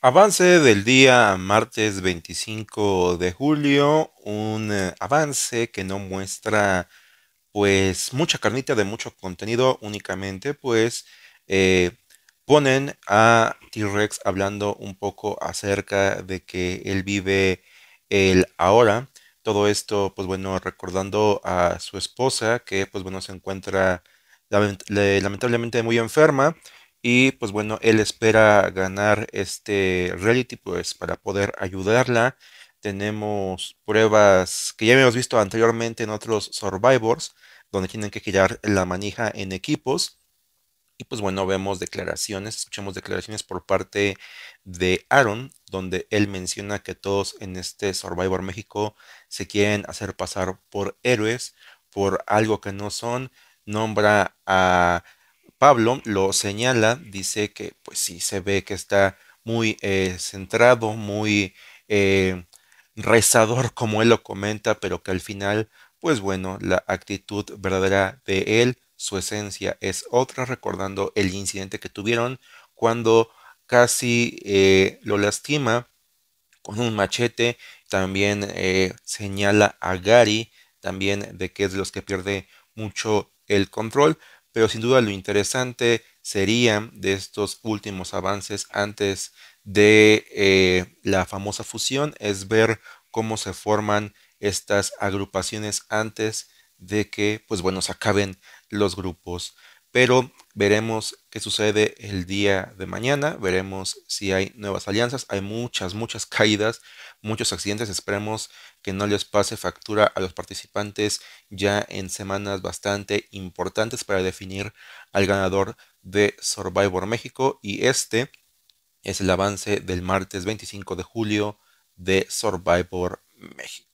Avance del día martes 25 de julio, un eh, avance que no muestra pues mucha carnita de mucho contenido, únicamente pues eh, ponen a T-Rex hablando un poco acerca de que él vive el ahora. Todo esto pues bueno recordando a su esposa que pues bueno se encuentra lamentablemente muy enferma. Y pues bueno, él espera ganar este reality pues para poder ayudarla. Tenemos pruebas que ya habíamos visto anteriormente en otros Survivors, donde tienen que girar la manija en equipos. Y pues bueno, vemos declaraciones, escuchamos declaraciones por parte de Aaron, donde él menciona que todos en este Survivor México se quieren hacer pasar por héroes, por algo que no son. Nombra a Pablo lo señala, dice que pues sí, se ve que está muy eh, centrado, muy eh, rezador como él lo comenta, pero que al final, pues bueno, la actitud verdadera de él, su esencia es otra, recordando el incidente que tuvieron cuando casi eh, lo lastima con un machete, también señala a Gary, también de que es de los que pierde mucho el control, pero sin duda lo interesante sería de estos últimos avances antes de eh, la famosa fusión es ver cómo se forman estas agrupaciones antes de que, pues bueno, se acaben los grupos pero veremos qué sucede el día de mañana, veremos si hay nuevas alianzas, hay muchas, muchas caídas, muchos accidentes, esperemos que no les pase factura a los participantes ya en semanas bastante importantes para definir al ganador de Survivor México y este es el avance del martes 25 de julio de Survivor México.